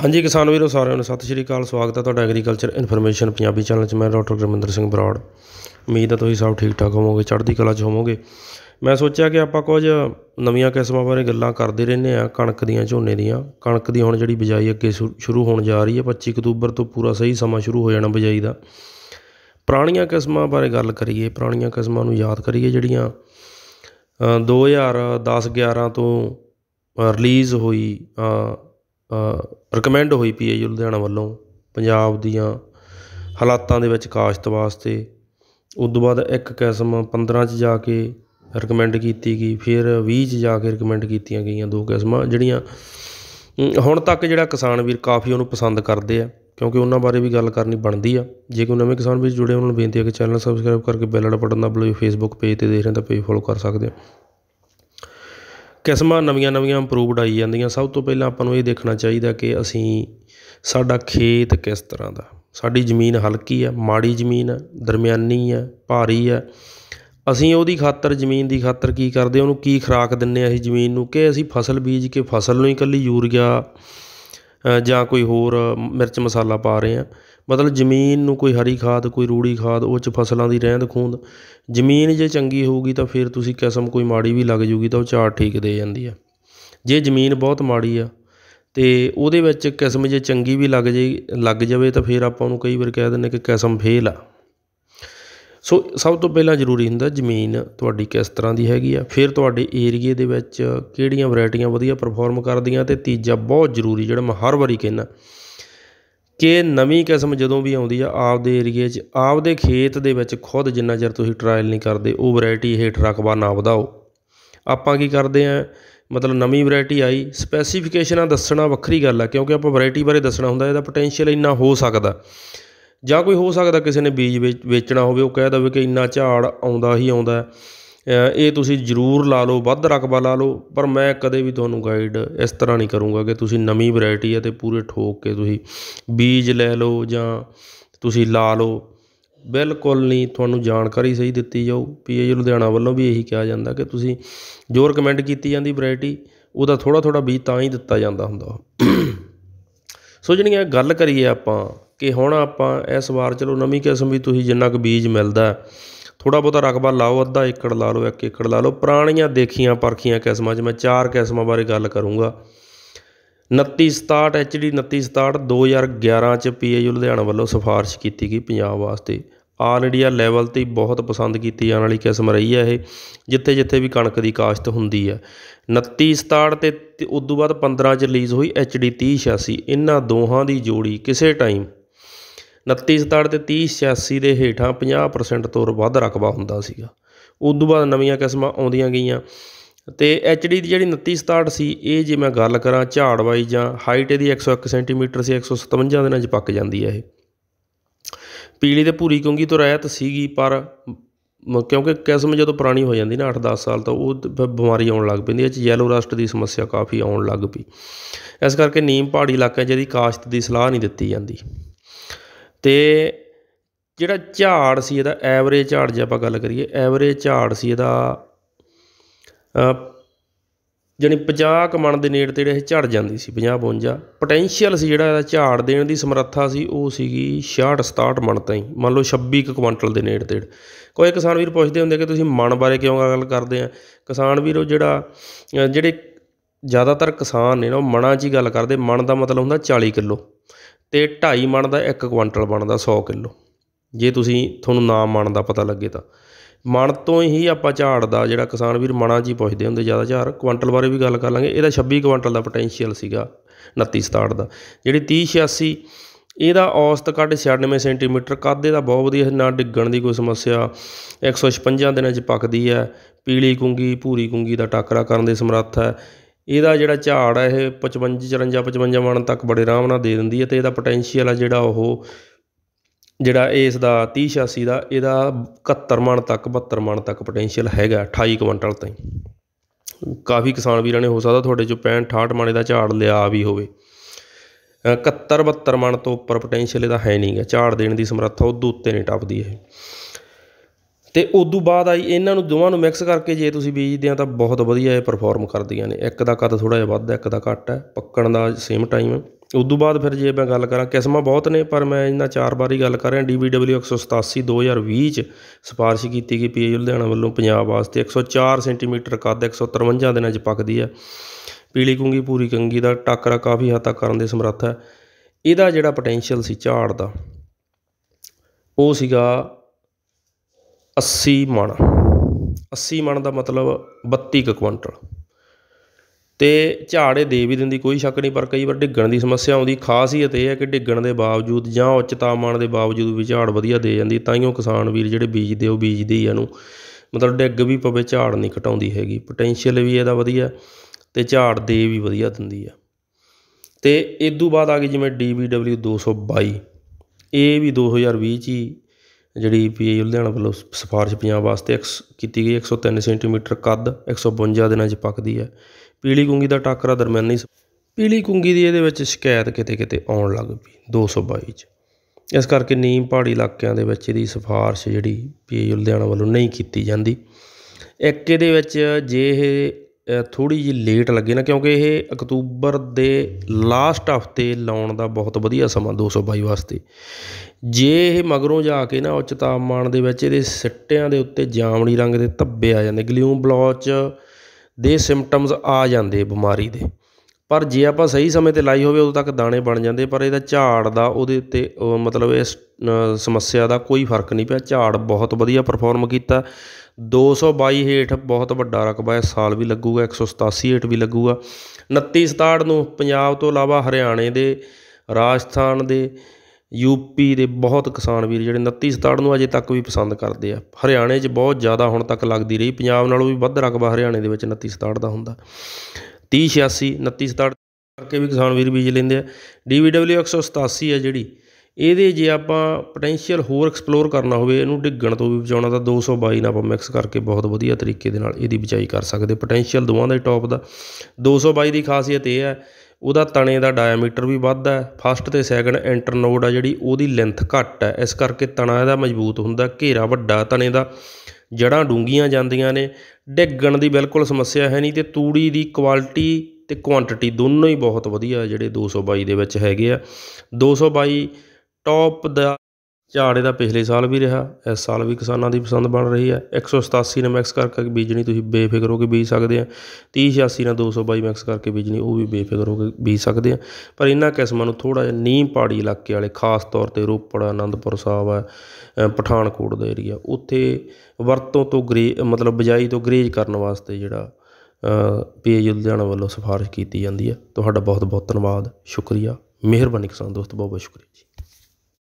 ਹਾਂਜੀ ਕਿਸਾਨ ਵੀਰੋ ਸਾਰਿਆਂ ਨੂੰ ਸਤਿ ਸ਼੍ਰੀ ਅਕਾਲ ਸਵਾਗਤ ਹੈ ਤੁਹਾਡਾ ਐਗਰੀਕਲਚਰ ਇਨਫੋਰਮੇਸ਼ਨ ਪੰਜਾਬੀ ਚੈਨਲ 'ਚ ਮੈਂ ਡਾਕਟਰ ਗੁਰਮਿੰਦਰ ਸਿੰਘ ਬਰਾੜ ਉਮੀਦ ਹੈ ਤੁਸੀਂ ਸਭ ਠੀਕ ਠਾਕ ਹੋਵੋਗੇ ਚੜ੍ਹਦੀ ਕਲਾ 'ਚ ਹੋਵੋਗੇ ਮੈਂ ਸੋਚਿਆ ਕਿ ਆਪਾਂ ਕੁਝ ਨਵੀਆਂ ਕਿਸਮਾਂ ਬਾਰੇ ਗੱਲਾਂ ਕਰਦੇ ਰਹਿੰਦੇ ਆ ਕਣਕ ਦੀਆਂ ਝੋਨੇ ਦੀਆਂ ਕਣਕ ਦੀ ਹੁਣ ਜਿਹੜੀ ਬਿਜਾਈ ਅੱਗੇ ਸ਼ੁਰੂ ਹੋਣ ਜਾ ਰਹੀ ਹੈ 25 ਅਕਤੂਬਰ ਤੋਂ ਪੂਰਾ ਸਹੀ ਸਮਾਂ ਸ਼ੁਰੂ ਹੋ ਜਾਣਾ ਬਿਜਾਈ ਦਾ ਪੁਰਾਣੀਆਂ ਕਿਸਮਾਂ ਬਾਰੇ ਗੱਲ ਕਰੀਏ ਪੁਰਾਣੀਆਂ ਕਿਸਮਾਂ ਨੂੰ ਯਾਦ ਕਰੀਏ ਜਿਹੜੀਆਂ 2010 11 ਤੋਂ ਰਿਲੀਜ਼ ਹੋਈ ਰਿਕਮੈਂਡ ਹੋਈ ਪੀ ਹੈ ਜੀ ਲੁਧਿਆਣਾ ਵੱਲੋਂ ਪੰਜਾਬ ਦੀਆਂ ਹਾਲਾਤਾਂ ਦੇ ਵਿੱਚ ਕਾਸ਼ਤ ਵਾਸਤੇ ਉਦੋਂ ਬਾਅਦ ਇੱਕ ਕਿਸਮ 15 'ਚ ਜਾ ਕੇ ਰਿਕਮੈਂਡ ਕੀਤੀ ਗਈ ਫਿਰ 20 'ਚ ਜਾ ਕੇ ਰਿਕਮੈਂਡ ਕੀਤੀਆਂ ਗਈਆਂ ਦੋ ਕਿਸਮਾਂ ਜਿਹੜੀਆਂ ਹੁਣ ਤੱਕ ਜਿਹੜਾ ਕਿਸਾਨ ਵੀਰ ਕਾਫੀ ਉਹਨੂੰ ਪਸੰਦ ਕਰਦੇ ਆ ਕਿਉਂਕਿ ਉਹਨਾਂ ਬਾਰੇ ਵੀ ਗੱਲ ਕਰਨੀ ਬਣਦੀ ਆ ਜੇ ਕੋਈ ਨਵੇਂ ਕਿਸਾਨ ਵੀਰ ਜੁੜੇ ਉਹਨਾਂ ਨੂੰ ਬੇਨਤੀ ਹੈ ਕਿ ਚੈਨਲ ਸਬਸਕ੍ਰਾਈਬ ਕਰਕੇ ਬੈਲ ਵਾਲਾ ਬਟਨ ਦਬਾ ਲਓ ਫੇਸਬੁੱਕ ਪੇਜ ਤੇ ਦੇਖ ਰਹੇ ਤਾਂ ਪੇਜ ਫੋਲੋ ਕਰ ਸਕਦੇ ਆ ਕਿਸਮਾਂ ਨਵੀਆਂ ਨਵੀਆਂ ਇੰਪਰੂਵਡ ਆਈ ਜਾਂਦੀਆਂ ਸਭ ਤੋਂ ਪਹਿਲਾਂ ਆਪਾਂ ਨੂੰ ਇਹ ਦੇਖਣਾ ਚਾਹੀਦਾ ਕਿ ਅਸੀਂ ਸਾਡਾ ਖੇਤ ਕਿਸ ਤਰ੍ਹਾਂ ਦਾ ਸਾਡੀ ਜ਼ਮੀਨ ਹਲਕੀ ਆ ਮਾੜੀ ਜ਼ਮੀਨ ਆ ਦਰਮਿਆਨੀ ਆ ਭਾਰੀ ਆ ਅਸੀਂ ਉਹਦੀ ਖਾਤਰ ਜ਼ਮੀਨ ਦੀ ਖਾਤਰ ਕੀ ਕਰਦੇ ਉਹਨੂੰ ਕੀ ਖੁਰਾਕ ਦਿੰਨੇ ਆ ਅਸੀਂ ਜ਼ਮੀਨ ਨੂੰ ਕਿ ਅਸੀਂ ਫਸਲ ਬੀਜ ਕੇ ਫਸਲ ਨੂੰ ਹੀ ਇਕੱਲੀ ਯੂਰੀਆ ਜਾਂ ਕੋਈ ਹੋਰ ਮਿਰਚ ਮਸਾਲਾ ਪਾ ਰਹੇ ਆ ਮਤਲਬ ਜ਼ਮੀਨ ਨੂੰ ਕੋਈ ਹਰੀ ਖਾਦ ਕੋਈ ਰੂੜੀ ਖਾਦ ਉਹ 'ਚ ਫਸਲਾਂ ਦੀ ਰਹਿੰਦ ਖੂੰਦ ਜ਼ਮੀਨ ਜੇ ਚੰਗੀ ਹੋਊਗੀ ਤਾਂ ਫਿਰ ਤੁਸੀਂ ਕਿਸਮ ਕੋਈ ਮਾੜੀ ਵੀ ਲੱਗ ਜੂਗੀ ਤਾਂ ਉਹ ਝਾੜ ਠੀਕ ਦੇ ਜਾਂਦੀ ਆ ਜੇ ਜ਼ਮੀਨ ਬਹੁਤ ਮਾੜੀ ਆ ਤੇ ਉਹਦੇ ਵਿੱਚ ਕਿਸਮ ਜੇ ਚੰਗੀ ਵੀ ਲੱਗ ਜੇ ਲੱਗ ਜਾਵੇ ਤਾਂ ਫਿਰ ਆਪਾਂ ਉਹਨੂੰ ਕਈ ਵਾਰ ਕਹਿ ਦਿੰਨੇ ਕਿ ਕਿਸਮ ਫੇਲ ਆ ਸੋ ਸਭ ਤੋਂ ਪਹਿਲਾਂ ਜ਼ਰੂਰੀ ਹੁੰਦਾ ਜ਼ਮੀਨ ਤੁਹਾਡੀ ਕਿਸ ਤਰ੍ਹਾਂ ਦੀ ਹੈਗੀ ਆ ਫਿਰ ਤੁਹਾਡੇ ਏਰੀਏ ਦੇ ਵਿੱਚ ਕਿਹੜੀਆਂ ਵੈਰਾਈਟੀਆਂ ਵਧੀਆ ਪਰਫਾਰਮ ਕਰਦੀਆਂ ਤੇ ਤੀਜਾ ਬਹੁਤ ਜ਼ਰੂਰੀ ਜਿਹੜਾ ਮੈਂ ਹਰ ਵਾਰੀ ਕਹਿੰਦਾ ਕਿ ਨਵੀਂ ਕਿਸਮ ਜਦੋਂ ਵੀ ਆਉਂਦੀ ਆ ਆਪਦੇ ਏਰੀਏ 'ਚ ਆਪਦੇ ਖੇਤ ਦੇ ਵਿੱਚ ਖੁਦ ਜਿੰਨਾ ਚਿਰ ਤੁਸੀਂ ਟਰਾਇਲ ਨਹੀਂ ਕਰਦੇ ਉਹ ਵੈਰਾਈਟੀ ਹੇਠ ਰਕਬਾ ਨਾ ਵਧਾਓ ਆਪਾਂ ਕੀ ਕਰਦੇ ਆ ਮਤਲਬ ਨਵੀਂ ਵੈਰਾਈਟੀ ਆਈ ਸਪੈਸੀਫਿਕੇਸ਼ਨਾਂ ਦੱਸਣਾ ਵੱਖਰੀ ਗੱਲ ਆ ਕਿਉਂਕਿ ਆਪਾਂ ਵੈਰਾਈਟੀ ਬਾਰੇ ਦੱਸਣਾ ਹੁੰਦਾ ਇਹਦਾ ਪੋਟੈਂਸ਼ੀਅਲ ਇੰਨਾ ਹੋ ਸਕਦਾ ਜਾਂ ਕੋਈ ਹੋ ਸਕਦਾ ਕਿਸੇ ਨੇ ਬੀਜ ਵੇਚਣਾ ਹੋਵੇ ਉਹ ਕਹਿ ਦਵੇ ਕਿ ਇੰਨਾ ਝਾੜ ਆਉਂਦਾ ਹੀ ਆਉਂਦਾ ਇਹ ਤੁਸੀਂ ਜ਼ਰੂਰ ਲਾ ਲਓ ਵੱਧ ਰਕਬਾ ਲਾ ਲਓ ਪਰ ਮੈਂ ਕਦੇ ਵੀ ਤੁਹਾਨੂੰ ਗਾਈਡ ਇਸ ਤਰ੍ਹਾਂ ਨਹੀਂ ਕਰੂੰਗਾ ਕਿ ਤੁਸੀਂ ਨਵੀਂ ਵੈਰਾਈਟੀ ਆ ਤੇ ਪੂਰੇ ਠੋਕ ਕੇ ਤੁਸੀਂ ਬੀਜ ਲੈ ਲਓ ਜਾਂ ਤੁਸੀਂ ਲਾ ਲਓ ਬਿਲਕੁਲ ਨਹੀਂ ਤੁਹਾਨੂੰ ਜਾਣਕਾਰੀ ਸਹੀ ਦਿੱਤੀ ਜਾਊ ਪੀਏ ਲੁਧਿਆਣਾ ਵੱਲੋਂ ਵੀ ਇਹੀ ਕਿਹਾ ਜਾਂਦਾ ਕਿ ਤੁਸੀਂ ਜੋ ਰეკਮੈਂਡ ਕੀਤੀ ਜਾਂਦੀ ਵੈਰਾਈਟੀ ਉਹਦਾ ਥੋੜਾ ਥੋੜਾ ਬੀਜ ਤਾਂ ਹੀ ਦਿੱਤਾ ਜਾਂਦਾ ਹੁੰਦਾ ਸੋ ਜਿਹੜੀਆਂ ਗੱਲ ਕਰੀਏ ਆਪਾਂ ਕਿ ਹੁਣ ਆਪਾਂ ਇਸ ਵਾਰ ਚਲੋ ਨਵੀਂ ਕਿਸਮ ਵੀ ਤੁਸੀਂ ਜਿੰਨਾ ਕੁ ਬੀਜ ਮਿਲਦਾ ਥੋੜਾ ਬੋਤਾ ਰਕਬਾ ਲਾਓ ਅੱਧਾ ਏਕੜ ਲਾ ਲਓ 1 ਏਕੜ ਲਾ ਲਓ ਪੁਰਾਣੀਆਂ ਦੇਖੀਆਂ ਪਰਖੀਆਂ ਕਿਸਮਾਂ 'ਚ ਮੈਂ ਚਾਰ ਕਿਸਮਾਂ ਬਾਰੇ ਗੱਲ ਕਰੂੰਗਾ 2967 HD 2967 2011 ਚ ਪੀਏਯੂ ਲੁਧਿਆਣਾ ਵੱਲੋਂ ਸਿਫਾਰਿਸ਼ ਕੀਤੀ ਗਈ ਪੰਜਾਬ ਵਾਸਤੇ ਆਲ ਇੰਡੀਆ ਲੈਵਲ ਤੇ ਬਹੁਤ ਪਸੰਦ ਕੀਤੀ ਜਾਣ ਵਾਲੀ ਕਿਸਮ ਰਹੀ ਹੈ ਇਹ ਜਿੱਥੇ ਜਿੱਥੇ ਵੀ ਕਣਕ ਦੀ ਕਾਸ਼ਤ ਹੁੰਦੀ ਹੈ 2967 ਤੇ ਉਸ ਤੋਂ ਬਾਅਦ 15 ਚ ਰਿਲੀਜ਼ ਹੋਈ HD 3086 ਇਹਨਾਂ ਦੋਹਾਂ ਦੀ ਜੋੜੀ ਕਿਸੇ ਟਾਈਮ 29 67 ਤੇ 30 86 ਦੇ ਹੇਠਾਂ 50% ਤੋਂ ਵੱਧ ਰਕਬਾ ਹੁੰਦਾ ਸੀਗਾ ਉਸ ਤੋਂ ਬਾਅਦ ਨਵੀਆਂ ਕਿਸਮਾਂ ਆਉਂਦੀਆਂ ਗਈਆਂ ਤੇ ਐਚਡੀ ਦੀ ਜਿਹੜੀ 29 67 ਸੀ ਇਹ ਜੇ ਮੈਂ ਗੱਲ ਕਰਾਂ ਝਾੜ ਵਾਈ ਜਾਂ ਹਾਈਟ ਇਹਦੀ 101 ਸੈਂਟੀਮੀਟਰ ਸੀ 157 ਦਿਨਾਂ 'ਚ ਪੱਕ ਜਾਂਦੀ ਹੈ ਇਹ ਪੀਲੀ ਤੇ ਭੂਰੀ ਕਿਉਂਕਿ ਤੋਂ ਰਹਿਤ ਸੀਗੀ ਪਰ ਕਿਉਂਕਿ ਕਿਸਮ ਜਦੋਂ ਪੁਰਾਣੀ ਹੋ ਜਾਂਦੀ ਨਾ 8-10 ਸਾਲ ਤਾਂ ਉਹ ਬਿਮਾਰੀ ਆਉਣ ਲੱਗ ਪੈਂਦੀ ਹੈ ਚ ਯੈਲੋ ਰਸਟ ਦੀ ਸਮੱਸਿਆ ਕਾਫੀ ਆਉਣ ਲੱਗ ਪਈ ਇਸ ਕਰਕੇ ਨੀਮ ਪਹਾੜੀ ਇਲਾਕਿਆਂ ਜਿਹਦੀ ਕਾਸ਼ਤ ਦੀ ਸਲਾਹ ਨਹੀਂ ਦਿੱਤੀ ਜਾਂਦੀ ਤੇ ਜਿਹੜਾ ਝਾੜ ਸੀ ਇਹਦਾ ਐਵਰੇਜ ਝਾੜ ਜੇ ਆਪਾਂ ਗੱਲ ਕਰੀਏ ਐਵਰੇਜ ਝਾੜ ਸੀ ਇਹਦਾ ਜਣੀ 50 ਕੁ ਮਣ ਦੇ ਨੇੜੇ ਤੇੜੇ ਇਹ ਝੜ ਜਾਂਦੀ ਸੀ 50 52 ਪੋਟੈਂਸ਼ੀਅਲ ਸੀ ਜਿਹੜਾ ਇਹਦਾ ਝਾੜ ਦੇਣ ਦੀ ਸਮਰੱਥਾ ਸੀ ਉਹ ਸੀਗੀ 66 67 ਮਣ ਤਾਈਂ ਮੰਨ ਲਓ 26 ਕੁ ਕੁਇੰਟਲ ਦੇ ਨੇੜੇ ਤੇੜ ਕੋਈ ਕਿਸਾਨ ਵੀਰ ਪੁੱਛਦੇ ਹੁੰਦੇ ਕਿ ਤੁਸੀਂ ਮਣ ਬਾਰੇ ਕਿਉਂ ਗੱਲ ਕਰਦੇ ਆ ਕਿਸਾਨ ਵੀਰੋ ਜਿਹੜਾ ਜਿਹੜੇ ਜ਼ਿਆਦਾਤਰ ਕਿਸਾਨ ਨੇ ਨਾ ਉਹ ਮਣਾਂ 'ਚ ਹੀ ਗੱਲ ਕਰਦੇ ਮਣ ਦਾ ਮਤਲਬ ਹੁੰਦਾ 40 ਕਿਲੋ ਤੇ ਢਾਈ ਮਣ ਦਾ ਇੱਕ ਕੁਇੰਟਲ ਬਣਦਾ 100 ਕਿਲੋ ਜੇ ਤੁਸੀਂ ਤੁਹਾਨੂੰ ਨਾਮ ਮਣ ਦਾ ਪਤਾ ਲੱਗੇ ਤਾਂ ਮਣ ਤੋਂ ਹੀ ਆਪਾਂ ਝਾੜ ਦਾ ਜਿਹੜਾ ਕਿਸਾਨ ਵੀਰ ਮਣਾ ਜੀ ਪੁੱਛਦੇ ਹੁੰਦੇ ਜ਼ਿਆਦਾ ਝਾੜ ਕੁਇੰਟਲ ਬਾਰੇ ਵੀ ਗੱਲ ਕਰ ਲਾਂਗੇ ਇਹਦਾ 26 ਕੁਇੰਟਲ ਦਾ ਪੋਟੈਂਸ਼ੀਅਲ ਸੀਗਾ 29 67 ਦਾ ਜਿਹੜੀ 30 86 ਇਹਦਾ ਔਸਤ ਕੱਢ 96 ਸੈਂਟੀਮੀਟਰ ਕੱਦ ਇਹਦਾ ਬਹੁਤ ਵਧੀਆ ਨਾ ਡਿੱਗਣ ਦੀ ਕੋਈ ਸਮੱਸਿਆ 156 ਦਿਨਾਂ 'ਚ ਪੱਕਦੀ ਹੈ ਪੀਲੀ ਕੁੰਗੀ ਭੂਰੀ ਕੁੰਗੀ ਦਾ ਟੱਕਰਾ ਕਰਨ ਦੇ ਸਮਰੱਥ ਹੈ ਇਹਦਾ ਜਿਹੜਾ ਝਾੜ ਹੈ ਇਹ 55 54 55 ਮਣ ਤੱਕ ਬੜੇ ਆਰਾਮ ਨਾਲ ਦੇ ਦਿੰਦੀ ਹੈ ਤੇ ਇਹਦਾ ਪੋਟੈਂਸ਼ੀਅਲ ਆ ਜਿਹੜਾ ਉਹ ਜਿਹੜਾ ਇਸ ਦਾ 30 86 ਦਾ ਇਹਦਾ 71 ਮਣ ਤੱਕ 72 ਮਣ ਤੱਕ ਪੋਟੈਂਸ਼ੀਅਲ ਹੈਗਾ 28 ਕੁਇੰਟਲ ਤਾਈਂ ਕਾਫੀ ਕਿਸਾਨ ਵੀਰਾਂ ਨੇ ਹੋ ਸਕਦਾ ਤੁਹਾਡੇ ਚੋਂ 65 68 ਮਣ ਦਾ ਝਾੜ ਲਿਆ ਵੀ ਹੋਵੇ 71 72 ਮਣ ਤੋਂ ਉੱਪਰ ਪੋਟੈਂਸ਼ੀਅਲ ਇਹਦਾ ਹੈ ਨਹੀਂਗਾ ਝਾੜ ਦੇਣ ਦੀ ਸਮਰੱਥਾ ਉਹ ਉੱਤੇ ਨਹੀਂ ਟੱਪਦੀ ਇਹ ਉਸ ਉਦੋਂ ਬਾਅਦ ਆਈ ਇਹਨਾਂ ਨੂੰ ਦੋਵਾਂ ਨੂੰ ਮਿਕਸ ਕਰਕੇ ਜੇ ਤੁਸੀਂ ਬੀਜਦੇ ਆ ਤਾਂ ਬਹੁਤ ਵਧੀਆ ਇਹ ਪਰਫਾਰਮ ਕਰਦੀਆਂ ਨੇ ਇੱਕ ਦਾ ਕੱਦ ਥੋੜਾ ਜਿਹਾ ਵੱਧ ਹੈ ਇੱਕ ਦਾ ਘੱਟ ਹੈ ਪੱਕਣ ਦਾ ਸੇਮ ਟਾਈਮ ਉਦੋਂ ਬਾਅਦ ਫਿਰ ਜੇ ਮੈਂ ਗੱਲ ਕਰਾਂ ਕਿਸਮਾਂ ਬਹੁਤ ਨੇ ਪਰ ਮੈਂ ਇਹਨਾਂ ਚਾਰ ਬਾਰੀ ਗੱਲ ਕਰ ਰਿਹਾ ਡੀਬੀਡਬਲਯੂ 187 2020 ਚ ਸਿਫਾਰਿਸ਼ ਕੀਤੀ ਗਈ ਪੀਏ ਲੁਧਿਆਣਾ ਵੱਲੋਂ ਪੰਜਾਬ ਵਾਸਤੇ 104 ਸੈਂਟੀਮੀਟਰ ਕੱਦ 153 ਦਿਨਾਂ ਚ ਪੱਕਦੀ ਹੈ ਪੀਲੀ ਕੁੰਗੀ ਪੂਰੀ ਕੰਗੀ ਦਾ ਟੱਕਰਾ ਕਾਫੀ ਹੱਦ ਤੱਕ ਕਰਨ ਦੇ ਸਮਰੱਥ ਹੈ ਇਹਦਾ ਜਿਹੜਾ ਪੋਟੈਂਸ਼ੀਅਲ ਸੀ ਝਾੜ ਦਾ ਉਹ ਸੀਗਾ 80 ਮਣ 80 ਮਣ ਦਾ ਮਤਲਬ 32 ਕੁਇੰਟਲ ਤੇ ਝਾੜੇ ਦੇ ਵੀ ਦਿੰਦੀ ਕੋਈ ਸ਼ੱਕ ਨਹੀਂ ਪਰ ਕਈ ਵਾਰ ਡਿੱਗਣ ਦੀ ਸਮੱਸਿਆ ਆਉਂਦੀ ਖਾਸੀਅਤ ਇਹ ਹੈ ਕਿ ਡਿੱਗਣ ਦੇ ਬਾਵਜੂਦ ਜਾਂ ਉੱਚ ਤਾਪਮਾਨ ਦੇ ਬਾਵਜੂਦ ਵੀ ਝਾੜ ਵਧੀਆ ਦੇ ਜਾਂਦੀ ਉਹ ਕਿਸਾਨ ਵੀਰ ਜਿਹੜੇ ਬੀਜਦੇ ਉਹ ਬੀਜਦੇ ਹੀ ਇਹਨੂੰ ਮਤਲਬ ਡਿੱਗ ਵੀ ਪਵੇ ਝਾੜ ਨਹੀਂ ਘਟਾਉਂਦੀ ਹੈਗੀ ਪੋਟੈਂਸ਼ੀਅਲ ਵੀ ਇਹਦਾ ਵਧੀਆ ਤੇ ਝਾੜ ਦੇ ਵੀ ਵਧੀਆ ਦਿੰਦੀ ਆ ਤੇ ਇਸ ਤੋਂ ਬਾਅਦ ਆ ਗਈ ਜਿਵੇਂ DBW 222 ਇਹ ਵੀ 2020 'ਚ ਹੀ ਜਿਹੜੀ ਪੀਏ ਲੁਧਿਆਣਾ ਵੱਲੋਂ ਸਿਫਾਰਿਸ਼ ਪੰਜਾਬ ਵਾਸਤੇ ਕੀਤੀ ਗਈ 103 ਸੈਂਟੀਮੀਟਰ ਕੱਦ 152 ਦਿਨਾਂ 'ਚ ਪੱਕਦੀ ਹੈ ਪੀਲੀ ਕੁੰਗੀ ਦਾ ਟਾਕਰਾ ਦਰਮਿਆਨੀ ਪੀਲੀ ਕੁੰਗੀ ਦੀ ਇਹਦੇ ਵਿੱਚ ਸ਼ਿਕਾਇਤ ਕਿਤੇ ਕਿਤੇ ਆਉਣ ਲੱਗ ਪਈ 222 'ਚ ਇਸ ਕਰਕੇ ਨੀਮ ਪਹਾੜੀ ਇਲਾਕਿਆਂ ਦੇ ਵਿੱਚ ਇਹਦੀ ਸਿਫਾਰਿਸ਼ ਜਿਹੜੀ ਪੀਏ ਲੁਧਿਆਣਾ ਵੱਲੋਂ ਨਹੀਂ ਕੀਤੀ ਜਾਂਦੀ ਇੱਕ ਇਹਦੇ ਵਿੱਚ ਜੇ ਇਹ ਥੋੜੀ ਜਿਹੀ ਲੇਟ ਲੱਗੇ ਨਾ ਕਿਉਂਕਿ ਇਹ ਅਕਤੂਬਰ ਦੇ ਲਾਸਟ ਹਫਤੇ ਲਾਉਣ ਦਾ ਬਹੁਤ ਵਧੀਆ ਸਮਾਂ 222 ਵਾਸਤੇ ਜੇ ਇਹ ਮਗਰੋਂ ਜਾ ਕੇ ਨਾ ਉੱਚ ਤਾਪਮਾਨ ਦੇ ਵਿੱਚ ਇਹਦੇ ਸਿੱਟਿਆਂ ਦੇ ਉੱਤੇ ਜਾਮਣੀ ਰੰਗ ਦੇ ਧੱਬੇ ਆ ਜਾਂਦੇ ਗਲਿਊਮ ਬਲੌਚ ਦੇ ਸਿੰਪਟਮਸ ਆ ਜਾਂਦੇ ਬਿਮਾਰੀ ਦੇ ਪਰ ਜੇ ਆਪਾਂ ਸਹੀ ਸਮੇਂ ਤੇ ਲਾਈ ਹੋਵੇ ਉਦੋਂ ਤੱਕ ਦਾਣੇ ਬਣ ਜਾਂਦੇ ਪਰ ਇਹਦਾ ਝਾੜ ਦਾ ਉਹਦੇ ਉੱਤੇ ਮਤਲਬ ਇਸ ਸਮੱਸਿਆ ਦਾ ਕੋਈ ਫਰਕ ਨਹੀਂ ਪਿਆ ਝਾੜ ਬਹੁਤ ਵਧੀਆ ਪਰਫਾਰਮ ਕੀਤਾ 222 ਹੇਠ ਬਹੁਤ ਵੱਡਾ ਰਕਬਾ ਹੈ ਸਾਲ ਵੀ ਲੱਗੂਗਾ 187 ਸੌ ਹੇਠ ਵੀ ਲੱਗੂਗਾ 29 67 ਨੂੰ ਪੰਜਾਬ ਤੋਂ ਇਲਾਵਾ ਹਰਿਆਣੇ ਦੇ ਰਾਜਸਥਾਨ ਦੇ ਯੂਪੀ ਦੇ ਬਹੁਤ ਕਿਸਾਨ ਵੀਰ ਜਿਹੜੇ 29 67 ਨੂੰ ਅਜੇ ਤੱਕ ਵੀ ਪਸੰਦ ਕਰਦੇ ਆ ਹਰਿਆਣੇ 'ਚ ਬਹੁਤ ਜ਼ਿਆਦਾ ਹੁਣ ਤੱਕ ਲੱਗਦੀ ਰਹੀ ਪੰਜਾਬ ਨਾਲੋਂ ਵੀ ਵੱਧ ਰਕਬਾ ਹਰਿਆਣੇ ਦੇ ਵਿੱਚ 29 67 ਦਾ ਹੁੰਦਾ 30 86 29 67 ਕਰਕੇ ਵੀ ਕਿਸਾਨ ਵੀਰ ਬੀਜ ਲੈਂਦੇ ਆ ਡੀਵੀਡਬਲਯੂ 187 ਹੈ ਜਿਹੜੀ ਇਹਦੇ ਜੇ ਆਪਾਂ ਪੋਟੈਂਸ਼ੀਅਲ ਹੋਰ ਐਕਸਪਲੋਰ ਕਰਨਾ ਹੋਵੇ ਇਹਨੂੰ ਡਿੱਗਣ ਤੋਂ ਵੀ ਬਚਾਉਣਾ ਤਾਂ 222 ਨਾਲ ਆਪਾਂ ਮਿਕਸ ਕਰਕੇ ਬਹੁਤ ਵਧੀਆ ਤਰੀਕੇ ਦੇ ਨਾਲ ਇਹਦੀ ਬਚਾਈ ਕਰ ਸਕਦੇ ਪੋਟੈਂਸ਼ੀਅਲ ਦੋਵਾਂ ਦਾ ਟੌਪ ਦਾ 222 ਦੀ ਖਾਸੀਅਤ ਇਹ ਹੈ ਉਹਦਾ ਤਣੇ ਦਾ ਡਾਇਆਮੀਟਰ ਵੀ ਵੱਧਦਾ ਹੈ ਫਸਟ ਤੇ ਸੈਕੰਡ ਇੰਟਰਨੋਡ ਆ ਜਿਹੜੀ ਉਹਦੀ ਲੈਂਥ ਘੱਟ ਹੈ ਇਸ ਕਰਕੇ ਤਣਾ ਇਹਦਾ ਮਜ਼ਬੂਤ ਹੁੰਦਾ ਘੇਰਾ ਵੱਡਾ ਤਣੇ ਦਾ ਜੜਾਂ ਡੂੰਗੀਆਂ ਜਾਂਦੀਆਂ ਨੇ ਡਿੱਗਣ ਦੀ ਬਿਲਕੁਲ ਸਮੱਸਿਆ ਹੈ ਨਹੀਂ ਤੇ ਤੂੜੀ ਦੀ ਕੁਆਲਿਟੀ ਤੇ ਕੁਆਂਟੀਟੀ ਦੋਨੋਂ ਹੀ ਬਹੁਤ ਵਧੀਆ ਜਿਹੜੇ 222 ਦੇ ਵਿੱਚ ਹੈਗੇ ਆ 222 ਟੌਪ ਦਾ ਝਾੜੇ ਦਾ ਪਿਛਲੇ ਸਾਲ ਵੀ ਰਿਹਾ ਇਸ ਸਾਲ ਵੀ ਕਿਸਾਨਾਂ ਦੀ ਪਸੰਦ ਬਣ ਰਹੀ ਹੈ 187 ਨਾਲ ਮੈਕਸ ਕਰਕੇ ਬੀਜਣੀ ਤੁਸੀਂ ਬੇਫਿਕਰ ਹੋ ਕੇ ਬੀਜ ਸਕਦੇ ਆ 386 ਨਾਲ 222 ਮੈਕਸ ਕਰਕੇ ਬੀਜਣੀ ਉਹ ਵੀ ਬੇਫਿਕਰ ਹੋ ਕੇ ਬੀਜ ਸਕਦੇ ਆ ਪਰ ਇਹਨਾਂ ਕਿਸਮਾਂ ਨੂੰ ਥੋੜਾ ਜਿਹਾ ਨੀਂ ਪਹਾੜੀ ਇਲਾਕੇ ਵਾਲੇ ਖਾਸ ਤੌਰ ਤੇ ਰੋਪੜ ਆਨੰਦਪੁਰ ਸਾਹਿਬ ਹੈ ਪਠਾਨਕੋਟ ਦਾ ਏਰੀਆ ਉੱਥੇ ਵਰਤੋਂ ਤੋਂ ਗਰੇ ਮਤਲਬ ਬਜਾਈ ਤੋਂ ਗਰੇਜ ਕਰਨ ਵਾਸਤੇ ਜਿਹੜਾ ਪੀਏ ਲੁਧਿਆਣਾ ਵੱਲੋਂ ਸਿਫਾਰਿਸ਼ ਕੀਤੀ ਜਾਂਦੀ ਹੈ ਤੁਹਾਡਾ ਬਹੁਤ ਬਹੁਤ ਧੰਨਵਾਦ ਸ਼ੁਕਰੀਆ ਮਿਹਰਬਾਨੀ ਕਿਸਾਨ ਦੋਸਤ ਬਹੁਤ ਬਹੁਤ ਸ਼ੁਕਰੀਆ ਜੀ